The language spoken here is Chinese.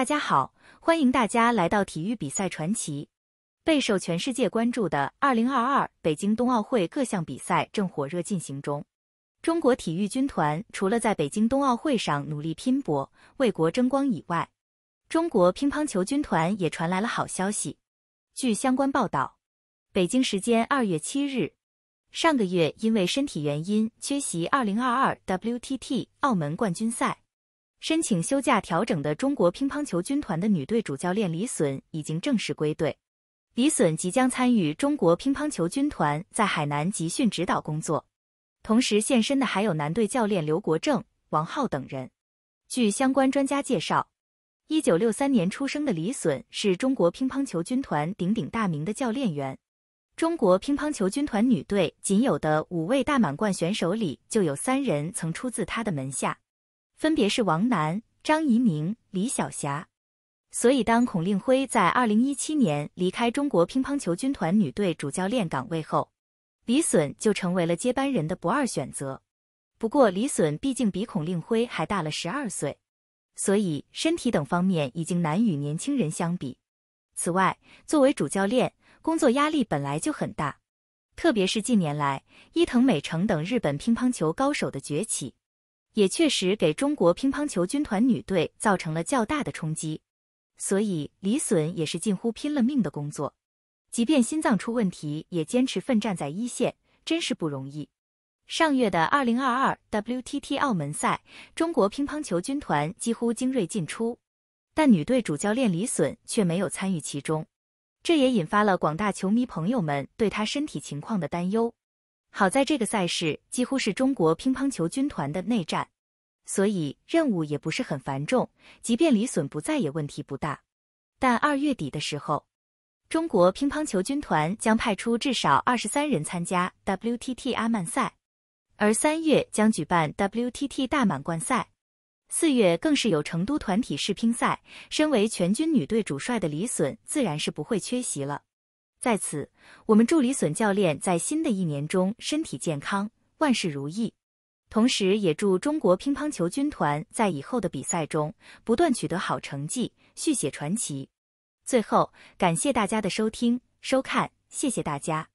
大家好，欢迎大家来到体育比赛传奇。备受全世界关注的2022北京冬奥会各项比赛正火热进行中。中国体育军团除了在北京冬奥会上努力拼搏、为国争光以外，中国乒乓球军团也传来了好消息。据相关报道，北京时间2月7日，上个月因为身体原因缺席 2022WTT 澳门冠军赛。申请休假调整的中国乒乓球军团的女队主教练李隼已经正式归队。李隼即将参与中国乒乓球军团在海南集训指导工作，同时现身的还有男队教练刘国正、王皓等人。据相关专家介绍，一九六三年出生的李隼是中国乒乓球军团鼎鼎大名的教练员。中国乒乓球军团女队仅有的五位大满贯选手里，就有三人曾出自他的门下。分别是王楠、张怡宁、李晓霞，所以当孔令辉在二零一七年离开中国乒乓球军团女队主教练岗位后，李隼就成为了接班人的不二选择。不过，李隼毕竟比孔令辉还大了十二岁，所以身体等方面已经难与年轻人相比。此外，作为主教练，工作压力本来就很大，特别是近年来伊藤美诚等日本乒乓球高手的崛起。也确实给中国乒乓球军团女队造成了较大的冲击，所以李隼也是近乎拼了命的工作，即便心脏出问题也坚持奋战在一线，真是不容易。上月的二零二二 WTT 澳门赛，中国乒乓球军团几乎精锐尽出，但女队主教练李隼却没有参与其中，这也引发了广大球迷朋友们对他身体情况的担忧。好在这个赛事几乎是中国乒乓球军团的内战，所以任务也不是很繁重，即便李隼不在也问题不大。但二月底的时候，中国乒乓球军团将派出至少二十三人参加 WTT 阿曼赛，而三月将举办 WTT 大满贯赛，四月更是有成都团体世乒赛。身为全军女队主帅的李隼自然是不会缺席了。在此，我们祝李隼教练在新的一年中身体健康，万事如意。同时，也祝中国乒乓球军团在以后的比赛中不断取得好成绩，续写传奇。最后，感谢大家的收听、收看，谢谢大家。